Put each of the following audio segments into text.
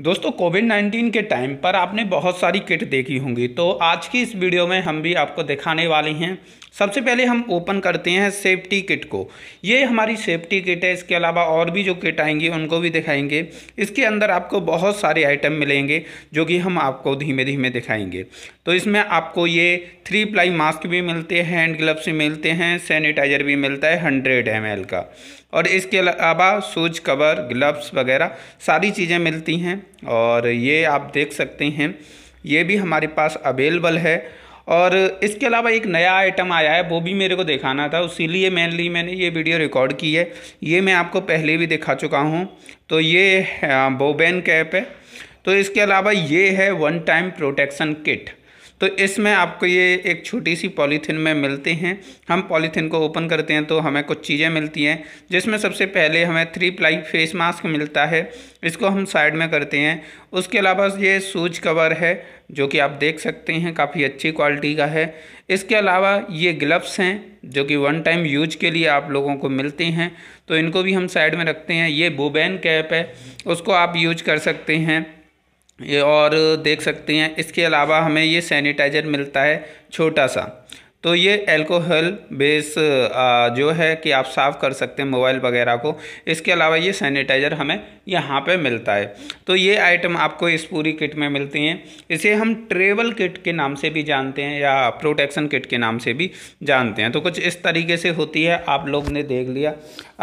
दोस्तों कोविड 19 के टाइम पर आपने बहुत सारी किट देखी होंगी तो आज की इस वीडियो में हम भी आपको दिखाने वाले हैं सबसे पहले हम ओपन करते हैं सेफ्टी किट को ये हमारी सेफ्टी किट है इसके अलावा और भी जो किट आएंगी उनको भी दिखाएंगे इसके अंदर आपको बहुत सारे आइटम मिलेंगे जो कि हम आपको धीमे धीमे दिखाएंगे तो इसमें आपको ये थ्री प्लाई मास्क भी मिलते हैं हैंड ग्लव्स भी मिलते हैं सैनिटाइजर भी मिलता है हंड्रेड एम का और इसके अलावा शूज कवर ग्लव्स वगैरह सारी चीज़ें मिलती हैं और ये आप देख सकते हैं ये भी हमारे पास अवेलेबल है और इसके अलावा एक नया आइटम आया है वो भी मेरे को दिखाना था उसीलिए मेनली मैंने ये वीडियो रिकॉर्ड की है ये मैं आपको पहले भी दिखा चुका हूँ तो ये बोबेन हाँ, कैप है तो इसके अलावा ये है वन टाइम प्रोटेक्शन किट तो इसमें आपको ये एक छोटी सी पॉलीथीन में मिलते हैं हम पॉलीथीन को ओपन करते हैं तो हमें कुछ चीज़ें मिलती हैं जिसमें सबसे पहले हमें थ्री प्लाई फेस मास्क मिलता है इसको हम साइड में करते हैं उसके अलावा ये सूज कवर है जो कि आप देख सकते हैं काफ़ी अच्छी क्वालिटी का है इसके अलावा ये ग्लव्स हैं जो कि वन टाइम यूज के लिए आप लोगों को मिलते हैं तो इनको भी हम साइड में रखते हैं ये बोबैन कैप है उसको आप यूज कर सकते हैं ये और देख सकते हैं इसके अलावा हमें ये सैनिटाइज़र मिलता है छोटा सा तो ये अल्कोहल बेस जो है कि आप साफ़ कर सकते हैं मोबाइल वगैरह को इसके अलावा ये सैनिटाइज़र हमें यहाँ पे मिलता है तो ये आइटम आपको इस पूरी किट में मिलती हैं इसे हम ट्रेवल किट के नाम से भी जानते हैं या प्रोटेक्शन किट के नाम से भी जानते हैं तो कुछ इस तरीके से होती है आप लोग ने देख लिया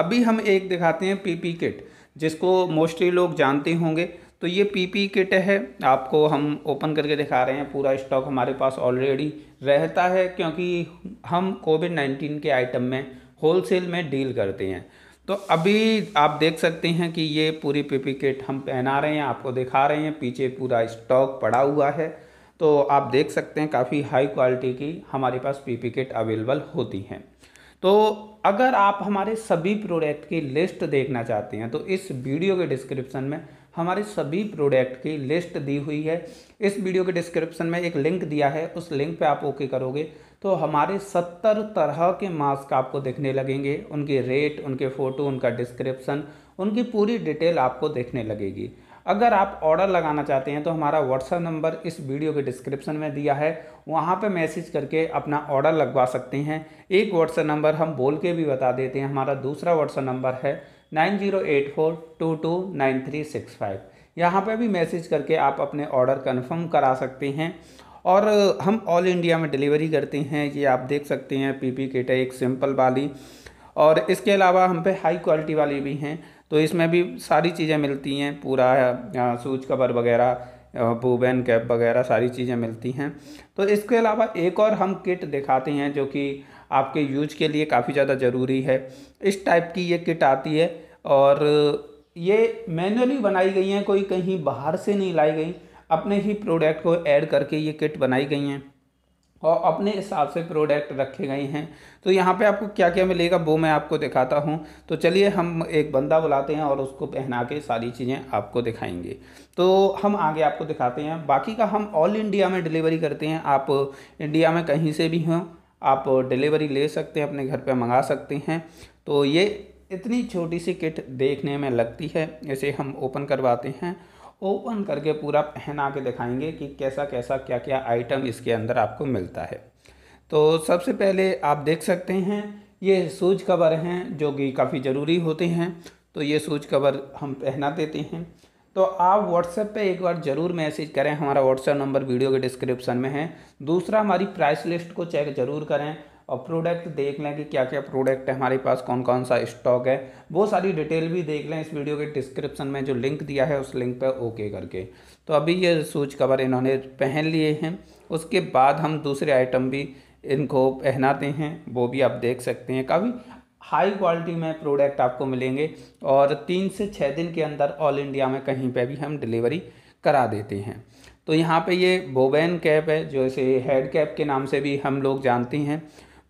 अभी हम एक दिखाते हैं पी किट जिसको मोस्टली लोग जानते होंगे तो ये पीपी किट है आपको हम ओपन करके दिखा रहे हैं पूरा स्टॉक हमारे पास ऑलरेडी रहता है क्योंकि हम कोविड नाइन्टीन के आइटम में होलसेल में डील करते हैं तो अभी आप देख सकते हैं कि ये पूरी पीपी किट हम पहना रहे हैं आपको दिखा रहे हैं पीछे पूरा स्टॉक पड़ा हुआ है तो आप देख सकते हैं काफ़ी हाई क्वालिटी की हमारे पास पीपी किट अवेलेबल होती हैं तो अगर आप हमारे सभी प्रोडक्ट की लिस्ट देखना चाहते हैं तो इस वीडियो के डिस्क्रिप्शन में हमारे सभी प्रोडक्ट की लिस्ट दी हुई है इस वीडियो के डिस्क्रिप्शन में एक लिंक दिया है उस लिंक पे आप ओके करोगे तो हमारे सत्तर तरह के मास्क आपको देखने लगेंगे उनके रेट उनके फ़ोटो उनका डिस्क्रिप्शन उनकी पूरी डिटेल आपको देखने लगेगी अगर आप ऑर्डर लगाना चाहते हैं तो हमारा व्हाट्सएप नंबर इस वीडियो के डिस्क्रिप्शन में दिया है वहाँ पे मैसेज करके अपना ऑर्डर लगवा सकते हैं एक व्हाट्सएप नंबर हम बोल के भी बता देते हैं हमारा दूसरा व्हाट्सएप नंबर है nine zero eight four two two nine three six five यहाँ पर भी मैसेज करके आप अपने ऑर्डर कन्फर्म करा सकते हैं और हम ऑल इंडिया में डिलीवरी करते हैं ये आप देख सकते हैं पी पी किट है एक सिंपल वाली और इसके अलावा हम पे हाई क्वालिटी वाली भी हैं तो इसमें भी सारी चीज़ें मिलती हैं पूरा सूज कवर वगैरह बूबेन कैप वगैरह सारी चीज़ें मिलती हैं तो इसके अलावा एक और हम किट दिखाते हैं जो कि आपके यूज के लिए काफ़ी ज़्यादा ज़रूरी है इस टाइप की ये किट आती है और ये मैनुअली बनाई गई हैं कोई कहीं बाहर से नहीं लाई गई अपने ही प्रोडक्ट को ऐड करके ये किट बनाई गई हैं और अपने हिसाब से प्रोडक्ट रखे गए हैं तो यहाँ पे आपको क्या क्या मिलेगा वो मैं आपको दिखाता हूँ तो चलिए हम एक बंदा बुलाते हैं और उसको पहना के सारी चीज़ें आपको दिखाएंगे तो हम आगे आपको दिखाते हैं बाकी का हम ऑल इंडिया में डिलीवरी करते हैं आप इंडिया में कहीं से भी हों आप डिलीवरी ले सकते हैं अपने घर पे मंगा सकते हैं तो ये इतनी छोटी सी किट देखने में लगती है इसे हम ओपन करवाते हैं ओपन करके पूरा पहना के दिखाएंगे कि कैसा कैसा क्या क्या आइटम इसके अंदर आपको मिलता है तो सबसे पहले आप देख सकते हैं ये सूज कवर हैं जो कि काफ़ी ज़रूरी होते हैं तो ये सूज कवर हम पहना देते हैं तो आप व्हाट्सएप पे एक बार ज़रूर मैसेज करें हमारा व्हाट्सएप नंबर वीडियो के डिस्क्रिप्शन में है दूसरा हमारी प्राइस लिस्ट को चेक ज़रूर करें और प्रोडक्ट देख लें कि क्या क्या प्रोडक्ट है हमारे पास कौन कौन सा स्टॉक है वो सारी डिटेल भी देख लें इस वीडियो के डिस्क्रिप्शन में जो लिंक दिया है उस लिंक पर ओके करके तो अभी ये सूच कवर इन्होंने पहन लिए हैं उसके बाद हम दूसरे आइटम भी इनको पहनाते हैं वो भी आप देख सकते हैं काफ़ी हाई क्वालिटी में प्रोडक्ट आपको मिलेंगे और तीन से छः दिन के अंदर ऑल इंडिया में कहीं पे भी हम डिलीवरी करा देते हैं तो यहाँ पे ये बोबैन कैप है जो इसे हेड कैप के नाम से भी हम लोग जानते हैं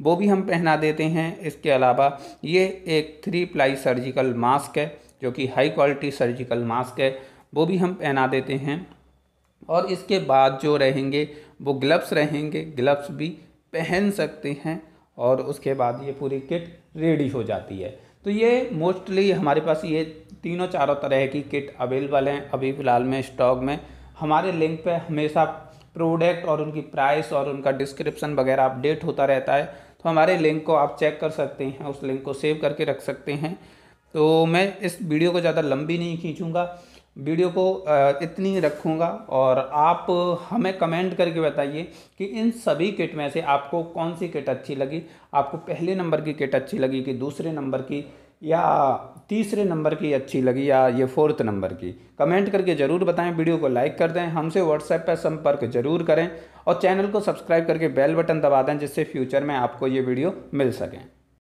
वो भी हम पहना देते हैं इसके अलावा ये एक थ्री प्लाई सर्जिकल मास्क है जो कि हाई क्वालिटी सर्जिकल मास्क है वो भी हम पहना देते हैं और इसके बाद जो रहेंगे वो ग्लव्स रहेंगे ग्लव्स भी पहन सकते हैं और उसके बाद ये पूरी किट रेडी हो जाती है तो ये मोस्टली हमारे पास ये तीनों चारों तरह की किट अवेलेबल हैं अभी फ़िलहाल में स्टॉक में हमारे लिंक पे हमेशा प्रोडक्ट और उनकी प्राइस और उनका डिस्क्रिप्शन वगैरह अपडेट होता रहता है तो हमारे लिंक को आप चेक कर सकते हैं उस लिंक को सेव करके रख सकते हैं तो मैं इस वीडियो को ज़्यादा लंबी नहीं खींचूँगा वीडियो को इतनी रखूँगा और आप हमें कमेंट करके बताइए कि इन सभी किट में से आपको कौन सी किट अच्छी लगी आपको पहले नंबर की किट अच्छी लगी कि दूसरे नंबर की या तीसरे नंबर की अच्छी लगी या ये फोर्थ नंबर की कमेंट करके ज़रूर बताएं वीडियो को लाइक कर दें हमसे व्हाट्सएप पर संपर्क जरूर करें और चैनल को सब्सक्राइब करके बेल बटन दबा दें जिससे फ्यूचर में आपको ये वीडियो मिल सकें